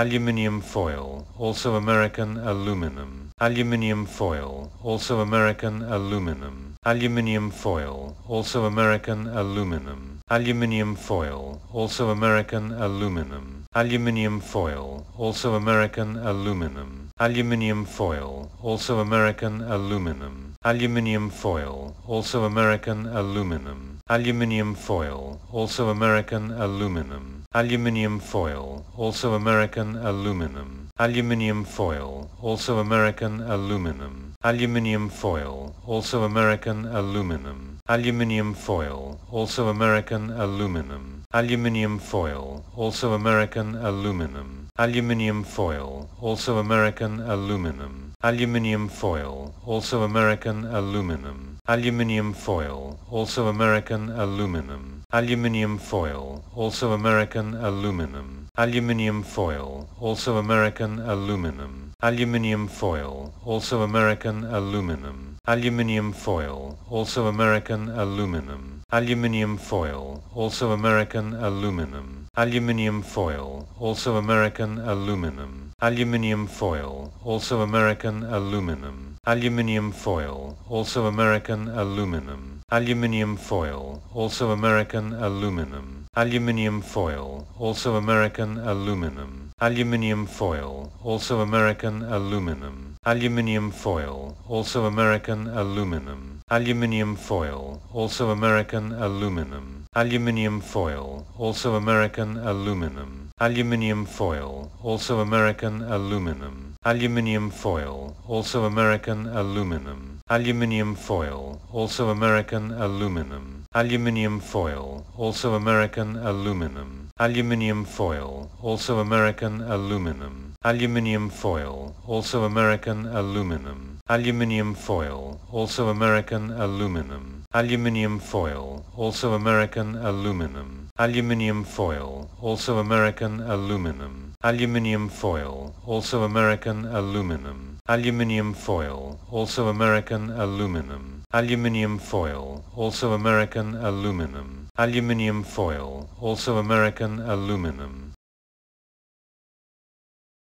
Aluminium foil, also American aluminum. Aluminium foil, also American aluminum. Aluminium foil, also American aluminum. Aluminium foil, also American aluminum. Aluminium foil, also American aluminum. Aluminium foil, also American aluminum. Aluminium foil, also American aluminum. Aluminium foil, also American aluminum. Aluminium foil, also American aluminum. Aluminium foil, also American aluminum. Aluminium foil, also American aluminum. Aluminium foil, also American aluminum. Aluminium foil, also American aluminum. Aluminium foil, also American aluminum. Aluminium foil, also American aluminum. Aluminium foil, also American aluminum. Aluminium foil, also American aluminum. Aluminium foil, also American aluminum. Aluminium foil, also American aluminum. Aluminium foil, also American aluminum. Aluminium foil, also American aluminum. Aluminium foil, also American aluminum. Aluminium foil, also American aluminum. Aluminium foil, also American aluminum. Aluminium foil, also American aluminum. Aluminium foil, also American aluminum. Aluminium foil, also American aluminum. Aluminium foil, also American aluminum. Aluminium foil, also American aluminum. Aluminium foil, also American aluminum. Aluminium foil, also American aluminum. Aluminium foil, also American aluminum. Aluminium foil, also American aluminum. Aluminium foil, also American aluminum. Aluminium foil, also American aluminum. Aluminium foil, also American aluminum. Aluminium foil, also American aluminum. Aluminium foil, also American aluminum. Aluminium foil, also American aluminum. Aluminium foil, also American aluminum. Aluminium foil, also American aluminum. Aluminium foil, also American aluminum. Aluminium foil, also American aluminum.